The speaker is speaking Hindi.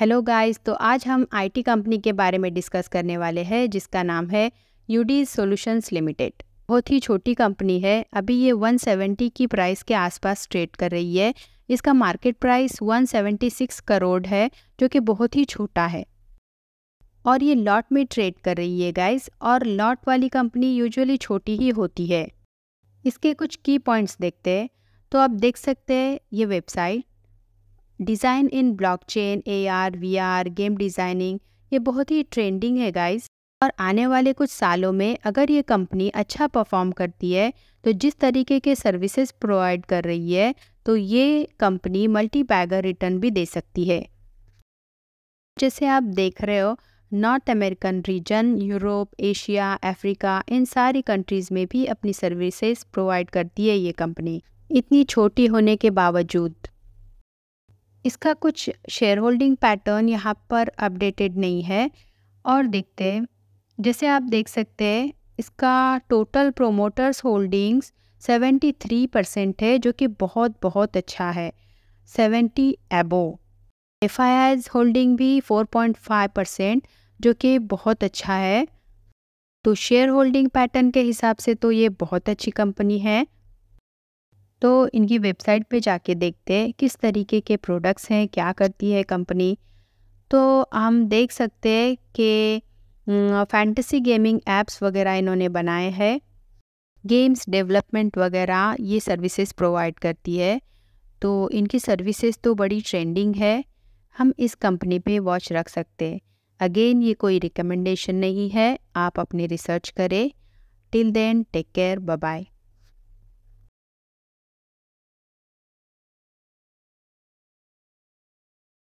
हेलो गाइस तो आज हम आईटी कंपनी के बारे में डिस्कस करने वाले हैं जिसका नाम है यूडी सॉल्यूशंस लिमिटेड बहुत ही छोटी कंपनी है अभी ये 170 की प्राइस के आसपास ट्रेड कर रही है इसका मार्केट प्राइस 176 करोड़ है जो कि बहुत ही छोटा है और ये लॉट में ट्रेड कर रही है गाइस और लॉट वाली कंपनी यूजुअली छोटी ही होती है इसके कुछ की पॉइंट्स देखते हैं तो आप देख सकते हैं ये वेबसाइट डिज़ाइन इन blockchain, AR, VR, game designing ये बहुत ही ट्रेंडिंग है गाइस और आने वाले कुछ सालों में अगर ये कंपनी अच्छा परफॉर्म करती है तो जिस तरीके के सर्विसेज प्रोवाइड कर रही है तो ये कंपनी मल्टी बैगर रिटर्न भी दे सकती है जैसे आप देख रहे हो North American region Europe Asia Africa इन सारी कंट्रीज़ में भी अपनी सर्विसेज प्रोवाइड करती है ये कंपनी इतनी छोटी होने के बावजूद इसका कुछ शेयर होल्डिंग पैटर्न यहाँ पर अपडेटेड नहीं है और देखते हैं जैसे आप देख सकते हैं इसका टोटल प्रोमोटर्स होल्डिंग्स 73 परसेंट है जो कि बहुत बहुत अच्छा है 70 एबो एफ होल्डिंग भी 4.5 परसेंट जो कि बहुत अच्छा है तो शेयर होल्डिंग पैटर्न के हिसाब से तो ये बहुत अच्छी कंपनी है तो इनकी वेबसाइट पे जाके देखते हैं किस तरीके के प्रोडक्ट्स हैं क्या करती है कंपनी तो हम देख सकते हैं कि फैंटेसी गेमिंग एप्स वगैरह इन्होंने बनाए हैं गेम्स डेवलपमेंट वगैरह ये सर्विसेज प्रोवाइड करती है तो इनकी सर्विसेज तो बड़ी ट्रेंडिंग है हम इस कंपनी पे वॉच रख सकते हैं अगेन ये कोई रिकमेंडेशन नहीं है आप अपनी रिसर्च करें till then take care bye